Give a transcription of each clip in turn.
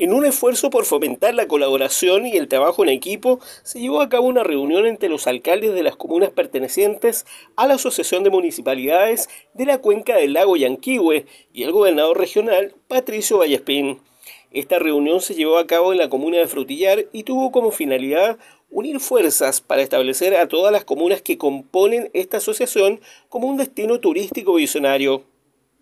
En un esfuerzo por fomentar la colaboración y el trabajo en equipo, se llevó a cabo una reunión entre los alcaldes de las comunas pertenecientes a la Asociación de Municipalidades de la Cuenca del Lago Yanquihue y el gobernador regional Patricio Vallespín. Esta reunión se llevó a cabo en la comuna de Frutillar y tuvo como finalidad unir fuerzas para establecer a todas las comunas que componen esta asociación como un destino turístico visionario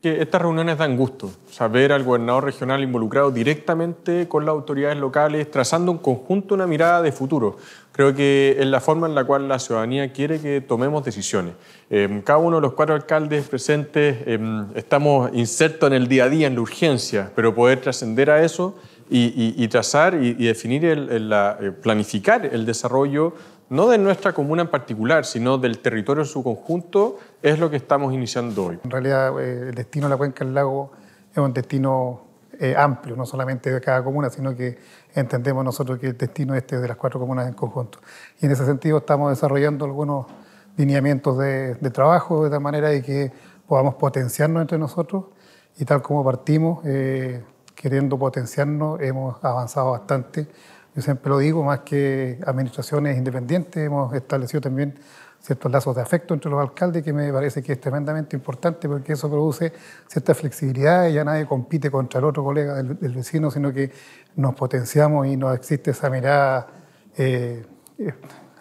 que estas reuniones dan gusto, saber al gobernador regional involucrado directamente con las autoridades locales, trazando en conjunto una mirada de futuro. Creo que es la forma en la cual la ciudadanía quiere que tomemos decisiones. Em, cada uno de los cuatro alcaldes presentes em, estamos insertos en el día a día, en la urgencia, pero poder trascender a eso y, trazar y, definir, el, la, eh, planificar el desarrollo no de nuestra comuna en particular, sino del territorio en su conjunto, es lo que estamos iniciando hoy. En realidad, eh, el destino de la cuenca del lago es un destino eh, amplio, no solamente de cada comuna, sino que entendemos nosotros que el destino este es de las cuatro comunas en conjunto. Y en ese sentido estamos desarrollando algunos lineamientos de, trabajo de tal manera de que podamos potenciarnos entre nosotros y tal como partimos, eh, queriendo potenciarnos, hemos avanzado bastante yo siempre lo digo, más que administraciones independientes, hemos establecido también ciertos lazos de afecto entre los alcaldes, que me parece que es tremendamente importante porque eso produce cierta flexibilidad y ya nadie compite contra el otro colega del, vecino, sino que nos potenciamos y no existe esa mirada eh, eh,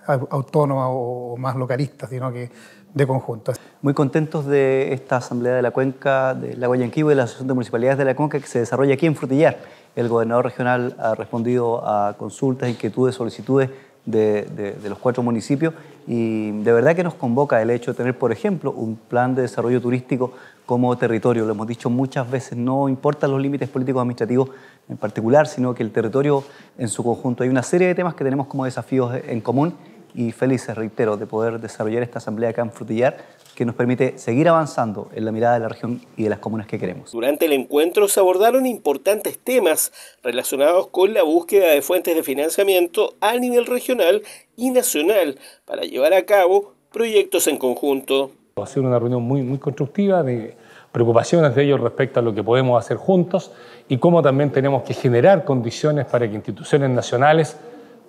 autónoma o, más localista, sino que de conjunto. Muy contentos de esta Asamblea de la Cuenca, de la Guayanquivo y de la Asociación de Municipalidades de la Cuenca que se desarrolla aquí en Frutillar. El gobernador regional ha respondido a consultas, inquietudes, solicitudes de, los cuatro municipios y de verdad que nos convoca el hecho de tener, por ejemplo, un plan de desarrollo turístico como territorio. Lo hemos dicho muchas veces, no importan los límites políticos administrativos en particular, sino que el territorio en su conjunto. Hay una serie de temas que tenemos como desafíos en común y felices, reitero, de poder desarrollar esta asamblea acá en Frutillar que nos permite seguir avanzando en la mirada de la región y de las comunas que queremos. Durante el encuentro se abordaron importantes temas relacionados con la búsqueda de fuentes de financiamiento a nivel regional y nacional para llevar a cabo proyectos en conjunto. Va a ser una reunión muy, muy constructiva de preocupaciones de ellos respecto a lo que podemos hacer juntos y cómo también tenemos que generar condiciones para que instituciones nacionales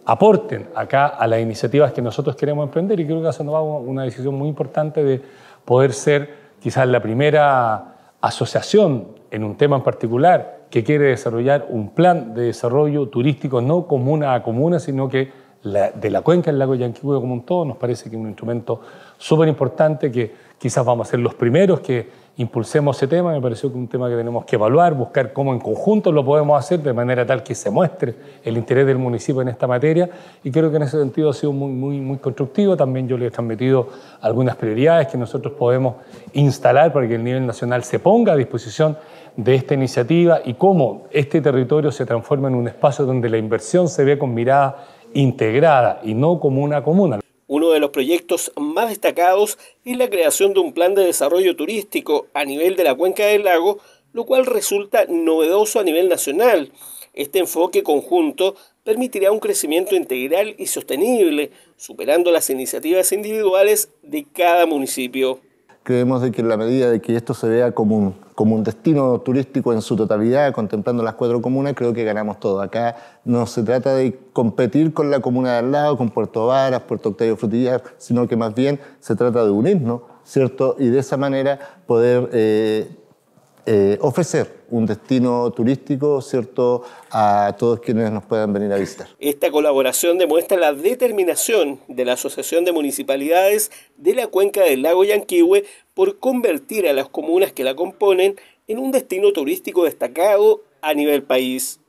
aporten acá a las iniciativas que nosotros queremos emprender y creo que ha tomado una decisión muy importante de poder ser quizás la primera asociación en un tema en particular que quiere desarrollar un plan de desarrollo turístico no comuna a comuna, sino que de la cuenca del lago Yanquihue como un todo, nos parece que es un instrumento súper importante que quizás vamos a ser los primeros que impulsemos ese tema. Me pareció que es un tema que tenemos que evaluar, buscar cómo en conjunto lo podemos hacer de manera tal que se muestre el interés del municipio en esta materia. Y creo que en ese sentido ha sido muy, muy, muy constructivo. También yo le he transmitido algunas prioridades que nosotros podemos instalar para que el nivel nacional se ponga a disposición de esta iniciativa y cómo este territorio se transforma en un espacio donde la inversión se ve con mirada integrada y no como una comuna. Uno de los proyectos más destacados es la creación de un plan de desarrollo turístico a nivel de la cuenca del lago, lo cual resulta novedoso a nivel nacional. Este enfoque conjunto permitirá un crecimiento integral y sostenible, superando las iniciativas individuales de cada municipio creemos de que en la medida de que esto se vea como un, destino turístico en su totalidad, contemplando las cuatro comunas, creo que ganamos todo. Acá no se trata de competir con la comuna de al lado, con Puerto Varas, Puerto Octavio Frutillar, sino que más bien se trata de unirnos, ¿cierto? Y de esa manera poder... Eh, eh, ofrecer un destino turístico, ¿cierto?, a todos quienes nos puedan venir a visitar. Esta colaboración demuestra la determinación de la Asociación de Municipalidades de la Cuenca del Lago Yanquihue por convertir a las comunas que la componen en un destino turístico destacado a nivel país.